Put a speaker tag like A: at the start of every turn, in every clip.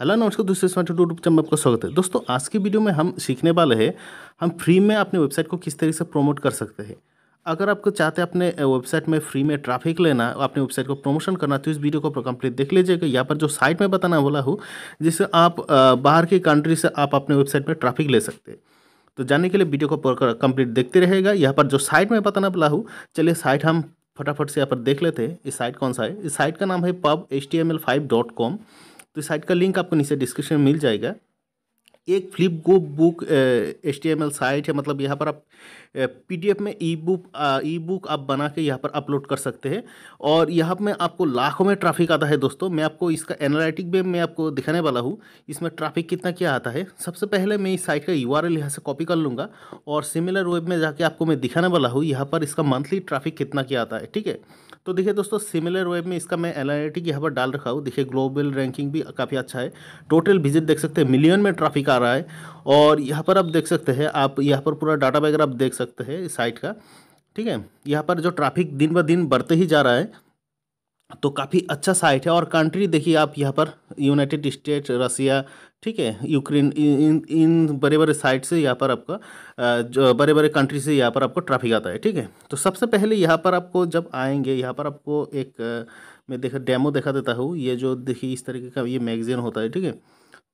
A: hello नमस्कार दूसरे smart YouTube channel में आपका स्वागत है दोस्तों आज की वीडियो में हम सीखने वाले हैं हम फ्री में अपनी वेबसाइट को किस तरीके से प्रमोट कर सकते हैं अगर आपको चाहते हैं अपने वेबसाइट में फ्री में ट्रैफिक लेना अपनी वेबसाइट को प्रमोशन करना तो इस वीडियो को कंप्लीट देख लीजिएगा यहाँ पर जो साइट में बताना बोला हूँ जिससे आप बाहर की कंट्री से आप अपने वेबसाइट में ट्रैफिक ले सकते हैं तो जानने के लिए वीडियो को कंप्लीट देखते रहेगा यहाँ पर जो साइट में बताना बोला हूँ चलिए साइट हम फटाफट से यहाँ पर देख लेते हैं इस साइट कौन सा है इस साइट का नाम है pub H T M L five dot com तो साइट का लिंक आपको नीचे डिस्क्रिप्शन में मिल जाएगा एक flip go book H T M L site है मतलब यहाँ पर आप पी डी एफ में ई बुक ई बुक आप बना के यहाँ पर अपलोड कर सकते हैं और यहाँ में आपको लाखों में ट्रैफिक आता है दोस्तों मैं आपको इसका एनालिटिक भी मैं आपको दिखाने वाला हूँ इसमें ट्रैफिक कितना क्या आता है सबसे पहले मैं इस साइट का यू आर एल यहाँ से कॉपी कर लूँगा और सिमिलर वेब में जाके आपको मैं दिखाने वाला हूँ यहाँ पर इसका मंथली ट्रैफिक कितना क्या आता है ठीक है तो देखिए दोस्तों सिमिलर वेब में इसका मैं एल आई की यहाँ पर डाल रखा हूँ देखिए ग्लोबल रैंकिंग भी काफ़ी अच्छा है टोटल विजिट देख सकते हैं मिलियन में ट्रैफिक आ रहा है और यहाँ पर आप देख सकते हैं आप यहाँ पर पूरा डाटा वगैरह आप देख सकते हैं इस साइट का ठीक है यहाँ पर जो ट्राफिक दिन ब दिन बढ़ते ही जा रहा है तो काफ़ी अच्छा साइट है और कंट्री देखिए आप यहाँ पर यूनाइटेड स्टेट रसिया ठीक है यूक्रेन इन इन बड़े बड़े साइट से यहाँ पर आपका जो बड़े बड़े कंट्री से यहाँ पर आपको ट्रैफिक आता है ठीक है तो सबसे पहले यहाँ पर आपको जब आएंगे यहाँ पर आपको एक मैं देखा डेमो देखा देता हूँ ये जो देखिए इस तरीके का ये मैगजीन होता है ठीक है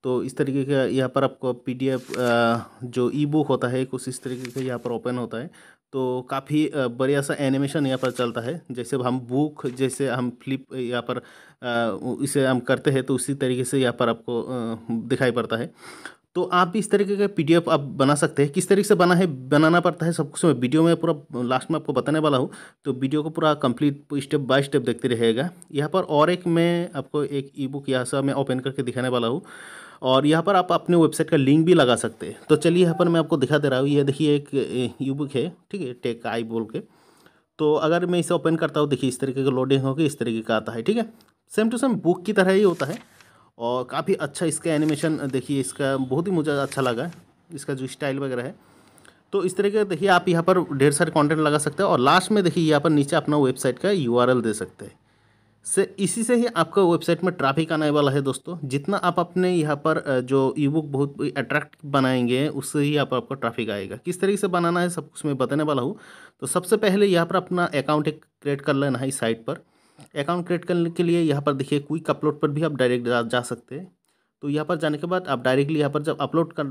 A: तो इस तरीके का यहाँ पर आपको पीडीएफ जो ई बुक होता है कुछ इस तरीके का यहाँ पर ओपन होता है तो काफ़ी बढ़िया सा एनिमेशन यहाँ पर चलता है जैसे हम बुक जैसे हम फ्लिप यहाँ पर इसे हम करते हैं तो उसी तरीके से यहाँ पर आपको दिखाई पड़ता है तो आप इस तरीके का पीडीएफ आप बना सकते हैं किस तरीके से बना है बनाना पड़ता है सब कुछ मैं वीडियो में पूरा लास्ट में आपको बताने वाला हूँ तो वीडियो को पूरा कंप्लीट स्टेप बाय स्टेप देखते रहेगा यहाँ पर और एक मैं आपको एक ई बुक यहाँ से मैं ओपन करके दिखाने वाला हूँ और यहाँ पर आप अपने वेबसाइट का लिंक भी लगा सकते हैं तो चलिए यहाँ पर मैं आपको दिखा दे रहा हूँ ये देखिए एक यू बुक है ठीक है टेक आई बोल के तो अगर मैं इसे ओपन करता हूँ देखिए इस तरीके का लोडिंग होगी इस तरीके का आता है ठीक है सेम टू सेम बुक की तरह ही होता है और काफ़ी अच्छा इसका एनिमेशन देखिए इसका बहुत ही मुझे अच्छा लगा इसका जो स्टाइल वगैरह है तो इस तरीके देखिए आप यहाँ पर ढेर सारे कंटेंट लगा सकते हैं और लास्ट में देखिए यहाँ पर नीचे अपना वेबसाइट का यूआरएल दे सकते हैं से इसी से ही आपका वेबसाइट में ट्रैफिक आने वाला है दोस्तों जितना आप अपने यहाँ पर जो ई बुक बहुत अट्रैक्ट बनाएंगे उससे ही आप आपका ट्रैफिक आएगा किस तरीके से बनाना है सब कुछ मैं बताने वाला हूँ तो सबसे पहले यहाँ पर अपना अकाउंट एक क्रिएट कर लेना है इस साइट पर अकाउंट क्रिएट करने के लिए यहाँ पर देखिए क्विक अपलोड पर भी आप डायरेक्ट जा, जा सकते हैं तो यहाँ पर जाने के बाद आप डायरेक्टली यहाँ पर जब अपलोड कर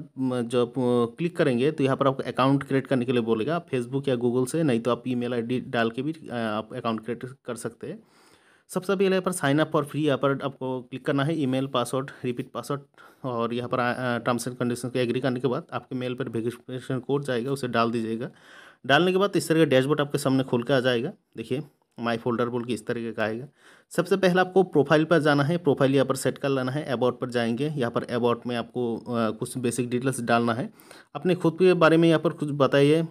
A: जब क्लिक करेंगे तो यहाँ पर आपको अकाउंट क्रिएट करने के लिए बोलेगा फेसबुक या गूगल से नहीं तो आप ईमेल आईडी डाल के भी आप अकाउंट क्रिएट कर सकते हैं सबसे पहले यहाँ पर साइन अप फॉर फ्री यहाँ पर आपको क्लिक करना है ईमेल पासवर्ड रिपीट पासवर्ड और यहाँ पर टर्म्स एंड कंडीशन को एग्री करने के बाद आपके मेल पर वेरिफिकेशन कोड जाएगा उसे डाल दीजिएगा डालने के बाद इस तरह का डैशबोर्ड आपके सामने खोल के आ जाएगा देखिए माई फोल्डर बोल के इस तरीके का आएगा सबसे पहले आपको प्रोफाइल पर जाना है प्रोफाइल यहाँ पर सेट कर लेना है अबाउट पर जाएंगे यहाँ पर अबाउट में आपको कुछ बेसिक डिटेल्स डालना है अपने खुद के बारे में यहाँ पर कुछ बताइए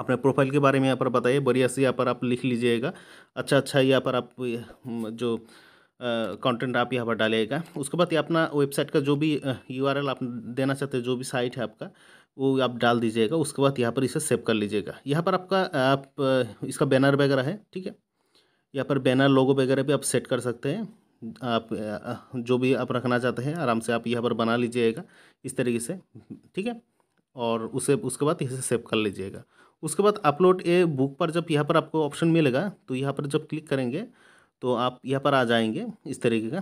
A: अपने प्रोफाइल के बारे में यहाँ पर बताइए बढ़िया से यहाँ पर आप लिख लीजिएगा अच्छा अच्छा यहाँ पर आप जो कंटेंट आप यहाँ पर डालिएगा उसके बाद ये अपना वेबसाइट का जो भी यू आप देना चाहते हैं जो भी साइट है आपका वो आप डाल दीजिएगा उसके बाद यहाँ पर इसे सेव कर लीजिएगा यहाँ पर आपका आप इसका बैनर वगैरह है ठीक है यहाँ पर बैनर लोगो वगैरह भी आप सेट कर सकते हैं आप जो भी आप रखना चाहते हैं आराम से आप यहाँ पर बना लीजिएगा इस तरीके से ठीक है और उसे उसके बाद इसे सेव कर लीजिएगा उसके बाद अपलोड ए बुक पर जब यहाँ पर आपको ऑप्शन मिलेगा तो यहाँ पर जब क्लिक करेंगे तो आप यहाँ पर आ जाएंगे इस तरीके का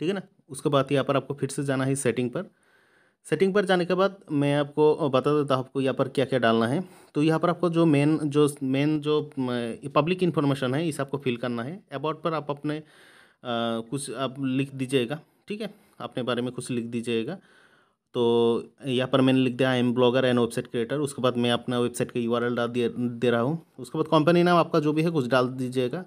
A: ठीक है ना उसके बाद यहाँ पर आपको फिर से जाना है सेटिंग पर सेटिंग पर जाने के बाद मैं आपको बता देता हूँ आपको यहाँ पर क्या क्या डालना है तो यहाँ पर आपको जो मेन जो मेन जो पब्लिक इन्फॉर्मेशन है इस आपको फिल करना है अबाउट पर आप अपने आ, कुछ आप लिख दीजिएगा ठीक है अपने बारे में कुछ लिख दीजिएगा तो यहाँ पर मैंने लिख दिया I am blogger and website creator उसके बाद मैं अपना वेबसाइट का यू आर डाल दे रहा हूँ उसके बाद कंपनी नाम आपका जो भी है कुछ डाल दीजिएगा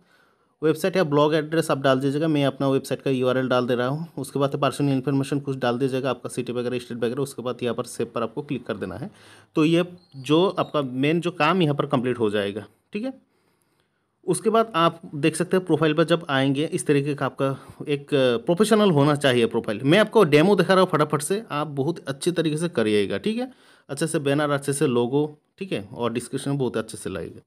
A: वेबसाइट या ब्लॉग एड्रेस आप डाल दीजिएगा मैं अपना वेबसाइट का यू डाल दे रहा हूँ उसके बाद पर्सनल इन्फॉर्मेशन कुछ डाल दीजिएगा आपका सिटी वगैरह स्टेट वगैरह उसके बाद यहाँ पर सेब पर आपको क्लिक कर देना है तो ये जो आपका मेन जो काम यहाँ पर कंप्लीट हो जाएगा ठीक है उसके बाद आप देख सकते हैं प्रोफाइल पर जब आएंगे इस तरीके का आपका एक प्रोफेशनल होना चाहिए प्रोफाइल मैं आपको डेमो दिखा रहा हूँ फटाफट से आप बहुत अच्छे तरीके से करिएगा ठीक है अच्छे से बैनर अच्छे से लोगो ठीक है और डिस्क्रिप्शन बहुत अच्छे से लगेगा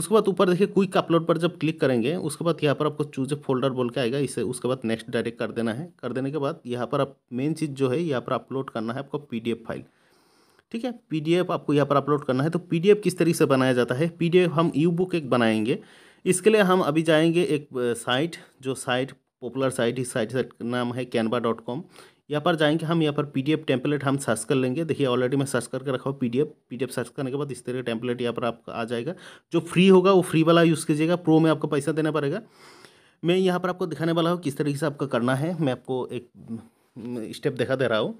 A: उसके बाद ऊपर देखिए क्विक अपलोड पर जब क्लिक करेंगे उसके बाद यहाँ पर आपको चूज ए फोल्डर बोल के आएगा इसे उसके बाद नेक्स्ट डायरेक्ट कर देना है कर देने के बाद यहाँ पर आप मेन चीज़ जो है यहाँ पर अपलोड करना है आपको पीडीएफ फाइल ठीक है पीडीएफ आपको यहाँ पर अपलोड करना है तो पीडीएफ किस तरीके से बनाया जाता है पीडीएफ हम यू बुक एक बनाएंगे इसके लिए हम अभी जाएंगे एक साइट जो साइट पॉपुलर साइट इस साइट का नाम है कैनवा डॉट कॉम यहाँ पर जाएंगे हम यहाँ पर पी डी टेम्पलेट हम सर्च कर लेंगे देखिए ऑलरेडी मैं सर्च करके रखा हूँ पी डी सर्च करने के बाद इस तरह का टेम्पलेट यहाँ पर आपका आ जाएगा जो फ्री होगा वो फ्री वाला यूज़ कीजिएगा प्रो में आपको पैसा देना पड़ेगा मैं यहाँ पर आपको दिखाने वाला हूँ किस तरीके से आपका करना है मैं आपको एक स्टेप दिखा दे रहा हूँ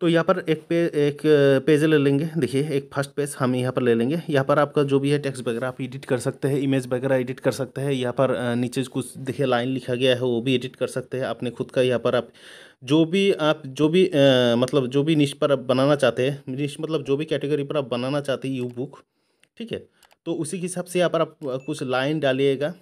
A: तो यहाँ पर एक पे एक पेज ले लेंगे देखिए एक फर्स्ट पेज हम यहाँ पर ले लेंगे यहाँ पर आपका जो भी है टेक्स्ट वगैरह आप एडिट कर सकते हैं इमेज वगैरह एडिट कर सकते हैं यहाँ पर नीचे कुछ देखिए लाइन लिखा गया है वो भी एडिट कर सकते हैं अपने खुद का यहाँ पर आप जो भी आप जो भी आ, मतलब जो भी निश पर आप बनाना चाहते हैं निश मतलब जो भी कैटेगरी पर आप बनाना चाहते हैं यू बुक ठीक है तो उसी के हिसाब से यहाँ पर आप कुछ लाइन डालिएगा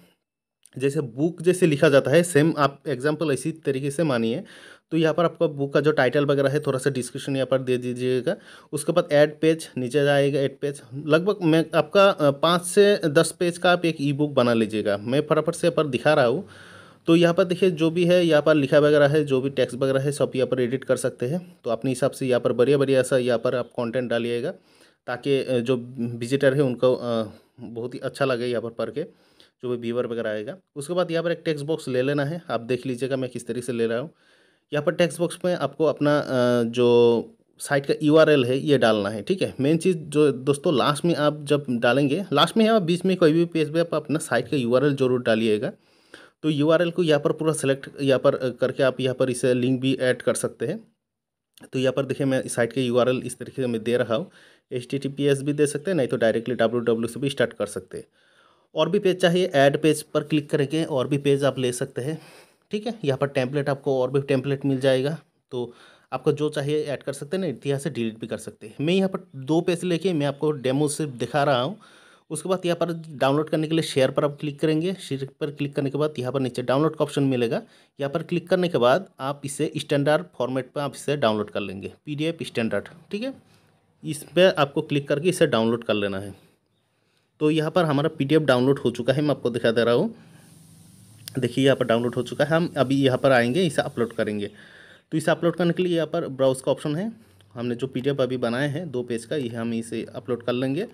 A: जैसे बुक जैसे लिखा जाता है सेम आप एग्जाम्पल इसी तरीके से मानिए तो यहाँ पर आपका बुक का जो टाइटल वगैरह है थोड़ा सा डिस्क्रिप्शन यहाँ पर दे दीजिएगा उसके बाद ऐड पेज नीचे जाएगा ऐड पेज लगभग मैं आपका पाँच से दस पेज का आप एक ई बुक बना लीजिएगा मैं फटाफट से यहाँ पर दिखा रहा हूँ तो यहाँ पर देखिए जो भी है यहाँ पर लिखा वगैरह है जो भी टेक्स्ट वगैरह है सब यहाँ पर एडिट कर सकते हैं तो अपने हिसाब से यहाँ पर बढ़िया बढ़िया सा यहाँ पर आप कंटेंट डालिएगा ताकि जो विजिटर है उनको बहुत ही अच्छा लगे यहाँ पर पढ़ के जो भी व्यूवर वगैरह आएगा उसके बाद यहाँ पर एक टेक्स्ट बॉक्स ले लेना है आप देख लीजिएगा मैं किस तरीके से ले रहा हूँ यहाँ पर टेक्स्ट बॉक्स में आपको अपना जो साइट का यू है ये डालना है ठीक है मेन चीज़ जो दोस्तों लास्ट में आप जब डालेंगे लास्ट में या बीच में कोई भी पेज पर आप अपना साइट का यू जरूर डालिएगा तो यू को यहाँ पर पूरा सेलेक्ट यहाँ पर करके आप यहाँ पर इसे लिंक भी ऐड कर सकते हैं तो यहाँ पर देखिए मैं इस साइट के यू इस तरीके से मैं दे रहा हूँ एच भी दे सकते हैं नहीं तो डायरेक्टली डब्ल्यू से भी स्टार्ट कर सकते हैं और भी पेज चाहिए ऐड पेज पर क्लिक करके और भी पेज आप ले सकते हैं ठीक है यहाँ पर टेम्पलेट आपको और भी टेम्पलेट मिल जाएगा तो आपको जो चाहिए ऐड कर सकते हैं ना इतिहास से डिलीट भी कर सकते हैं मैं यहाँ पर दो पेज लेके मैं आपको डेमो सिर्फ दिखा रहा हूँ उसके बाद यहाँ पर डाउनलोड करने के लिए शेयर पर आप क्लिक करेंगे शेयर पर क्लिक करने के बाद यहाँ पर नीचे डाउनलोड का ऑप्शन मिलेगा यहाँ पर क्लिक करने के बाद आप इसे स्टैंडर्ड फॉर्मेट पर आप इसे डाउनलोड कर लेंगे पी स्टैंडर्ड ठीक है इस पर आपको क्लिक करके इसे डाउनलोड कर लेना है तो यहाँ पर हमारा पी डाउनलोड हो चुका है मैं आपको दिखा दे रहा हूँ देखिए यहाँ पर डाउनलोड हो चुका है हम अभी यहाँ पर आएंगे इसे अपलोड करेंगे तो इसे अपलोड करने के लिए यहाँ पर ब्राउज का ऑप्शन है हमने जो पीडीएफ अभी बनाए हैं दो पेज का ये हम इसे अपलोड कर लेंगे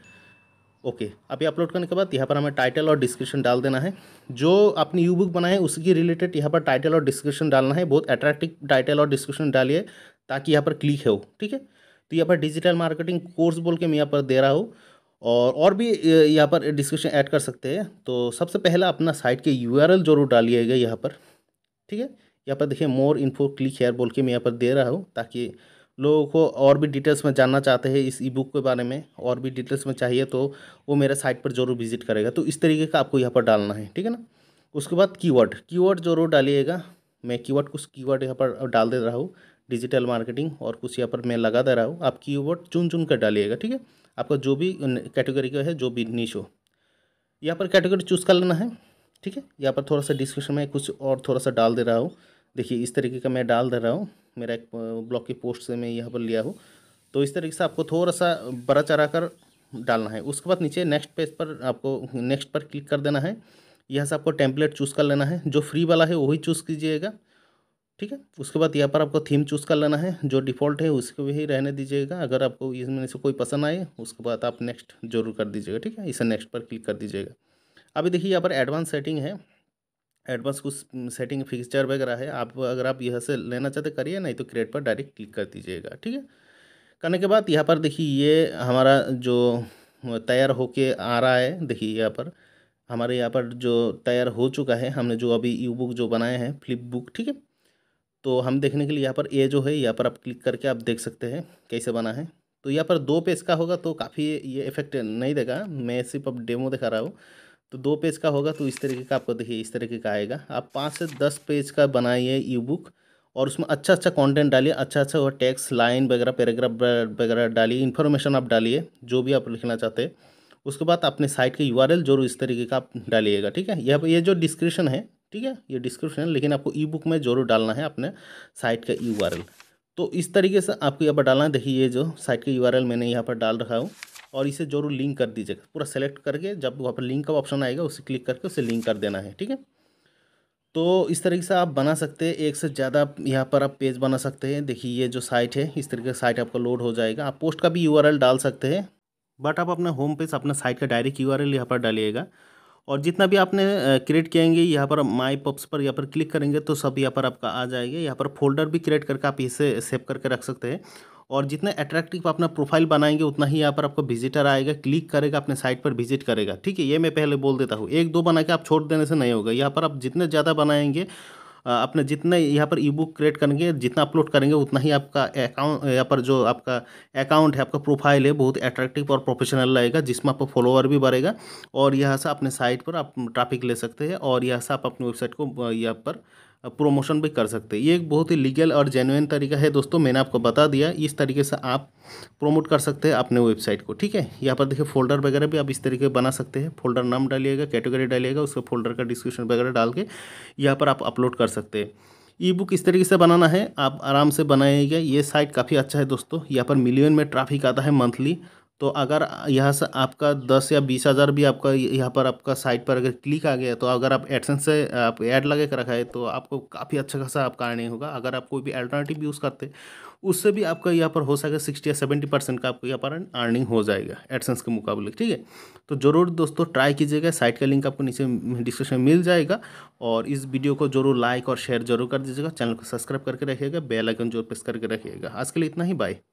A: ओके अभी अपलोड करने के बाद यहाँ पर हमें टाइटल और डिस्क्रिप्शन डाल देना है जो अपनी यू बुक बनाए उसकी रिलेटेड यहाँ पर टाइटल और डिस्क्रिप्शन डालना है बहुत अट्रैक्टिव टाइटल और डिस्क्रिप्शन डालिए ताकि यहाँ पर क्लिक हो ठीक है तो यहाँ पर डिजिटल मार्केटिंग कोर्स बोल के मैं यहाँ पर दे रहा हूँ और और भी यहाँ पर डिस्क्रिप्शन ऐड कर सकते हैं तो सबसे पहला अपना साइट के यू आर एल जरूर डालिएगा यहाँ पर ठीक है यहाँ पर देखिए मोर इन्फो क्लिक हेयर बोल के मैं यहाँ पर दे रहा हूँ ताकि लोगों को और भी डिटेल्स में जानना चाहते हैं इस ई बुक के बारे में और भी डिटेल्स में चाहिए तो वो मेरे साइट पर ज़रूर विजिट करेगा तो इस तरीके का आपको यहाँ पर डालना है ठीक है ना उसके बाद कीवर्ड कीवर्ड ज़रूर डालिएगा मैं कीवर्ड कुछ कीवर्ड यहाँ पर डाल दे रहा हूँ डिजिटल मार्केटिंग और कुछ यहाँ पर मैं लगा दे रहा हूँ आप की वर्ड चुन चुन कर डालिएगा ठीक है आपका जो भी कैटेगरी का है जो भी नीच हो यहाँ पर कैटेगरी चूज़ कर लेना है ठीक है यहाँ पर थोड़ा सा डिस्क्रिप्शन में कुछ और थोड़ा सा डाल दे रहा हूँ देखिए इस तरीके का मैं डाल दे रहा हूँ मेरा एक ब्लॉग की पोस्ट से मैं यहाँ पर लिया हूँ तो इस तरीके से आपको थोड़ा सा बड़ा चरा कर डालना है उसके बाद नीचे नेक्स्ट पेज पर आपको नेक्स्ट पर क्लिक कर देना है यहाँ से आपको टेम्पलेट चूज़ कर लेना है जो फ्री वाला है वही चूज़ कीजिएगा ठीक है उसके बाद यहाँ पर आपको थीम चूज़ कर लेना है जो डिफ़ॉल्ट है उसको भी रहने दीजिएगा अगर आपको इसमें से कोई पसंद आए उसके बाद आप नेक्स्ट जरूर कर दीजिएगा ठीक है इसे नेक्स्ट पर क्लिक कर दीजिएगा अभी देखिए यहाँ पर एडवांस सेटिंग है एडवांस कुछ सेटिंग फिक्सचर वगैरह है आप अगर आप यहाँ से लेना चाहते करिए नहीं तो क्रिएट पर डायरेक्ट क्लिक कर दीजिएगा ठीक है करने के बाद यहाँ पर देखिए ये हमारा जो तैयार होके आ रहा है देखिए यहाँ पर हमारे यहाँ पर जो तैयार हो चुका है हमने जो अभी ई बुक जो बनाए हैं फ्लिप बुक ठीक है तो हम देखने के लिए यहाँ पर ए जो है यहाँ पर आप क्लिक करके आप देख सकते हैं कैसे बना है तो यहाँ पर दो पेज का होगा तो काफ़ी ये इफेक्ट नहीं देगा मैं सिर्फ अब डेमो दिखा रहा हूँ तो दो पेज का होगा तो इस तरीके का आपको देखिए इस तरीके का आएगा आप पाँच से दस पेज का बनाइए ई बुक और उसमें अच्छा अच्छा कंटेंट डालिए अच्छा अच्छा वो टेक्स लाइन वगैरह पैराग्राफ वगैरह डालिए इन्फॉर्मेशन आप डालिए जो भी आप लिखना चाहते हैं उसके बाद अपने साइट के यू जरूर इस तरीके का आप डालिएगा ठीक है यह ये जो डिस्क्रिप्शन है ठीक है ये डिस्क्रिप्शन है लेकिन आपको ई बुक में जरूर डालना है अपने साइट का यू आर एल तो इस तरीके से आपको यहाँ पर डालना है देखिए ये जो साइट का यू आर एल मैंने यहाँ पर डाल रखा हूँ और इसे जरूर लिंक कर दीजिएगा पूरा सेलेक्ट करके जब वहाँ पर लिंक का ऑप्शन आएगा उसे क्लिक करके उसे लिंक कर देना है ठीक है तो इस तरीके से आप बना सकते हैं एक से ज़्यादा यहाँ पर आप पेज बना सकते हैं देखिए ये जो साइट है इस तरीके से साइट आपका लोड हो जाएगा आप पोस्ट का भी यू डाल सकते हैं बट आप अपना होम पेज अपना साइट का डायरेक्ट यू आर यहाँ पर डालिएगा और जितना भी आपने क्रिएट किएंगे यहाँ पर माई पप्स पर यहाँ पर क्लिक करेंगे तो सब यहाँ पर आपका आ जाएगा यहाँ पर फोल्डर भी क्रिएट करके आप इसे सेव करके रख सकते हैं और जितना अट्रैक्टिव अपना प्रोफाइल बनाएंगे उतना ही यहाँ पर आपको विजिटर आएगा क्लिक करेगा अपने साइट पर विजिट करेगा ठीक है ये मैं पहले बोल देता हूँ एक दो बना के आप छोड़ देने से नहीं होगा यहाँ पर आप जितने ज़्यादा बनाएंगे अपने जितने यहाँ पर ई बुक क्रिएट करेंगे जितना अपलोड करेंगे उतना ही आपका अकाउंट यहाँ पर जो आपका अकाउंट है आपका प्रोफाइल है बहुत अट्रैक्टिव और प्रोफेशनल रहेगा जिसमें आपका फॉलोअर भी बढ़ेगा और यहाँ से अपने साइट पर आप ट्रैफिक ले सकते हैं और यहाँ से आप अपनी वेबसाइट को यहाँ पर प्रोमोशन भी कर सकते हैं ये एक बहुत ही लीगल और जेनुइन तरीका है दोस्तों मैंने आपको बता दिया इस तरीके से आप प्रोमोट कर सकते हैं अपने वेबसाइट को ठीक है यहाँ पर देखिए फोल्डर वगैरह भी आप इस तरीके बना सकते हैं फोल्डर नाम डालिएगा कैटेगरी डालिएगा उसके फोल्डर का डिस्क्रिप्शन वगैरह डाल के यहाँ पर आप अपलोड कर सकते हैं ई बुक इस तरीके से बनाना है आप आराम से बनाइएगा ये साइट काफ़ी अच्छा है दोस्तों यहाँ पर मिलियन में ट्राफिक आता है मंथली तो अगर यहाँ से आपका दस या बीस हज़ार भी आपका यहाँ पर आपका साइट पर अगर क्लिक आ गया तो अगर आप एडसेंस से आप ऐड लगा कर रखा है तो आपको काफ़ी अच्छा खासा आपका अर्निंग होगा अगर आप कोई भी अल्टरनेटिव यूज़ करते उससे भी आपका यहाँ पर हो सके सिक्सटी या सेवेंटी परसेंट का आपको यहाँ पर अर्निंग हो जाएगा एडसेंस के मुकाबले ठीक है तो ज़रूर दोस्तों ट्राई कीजिएगा साइट का लिंक आपको नीचे डिस्क्रिप्शन में मिल जाएगा और इस वीडियो को जरूर लाइक और शेयर जरूर कर दीजिएगा चैनल को सब्सक्राइब करके रखिएगा बेल आइकन जरूर प्रेस करके रखिएगा आज के लिए इतना ही बाय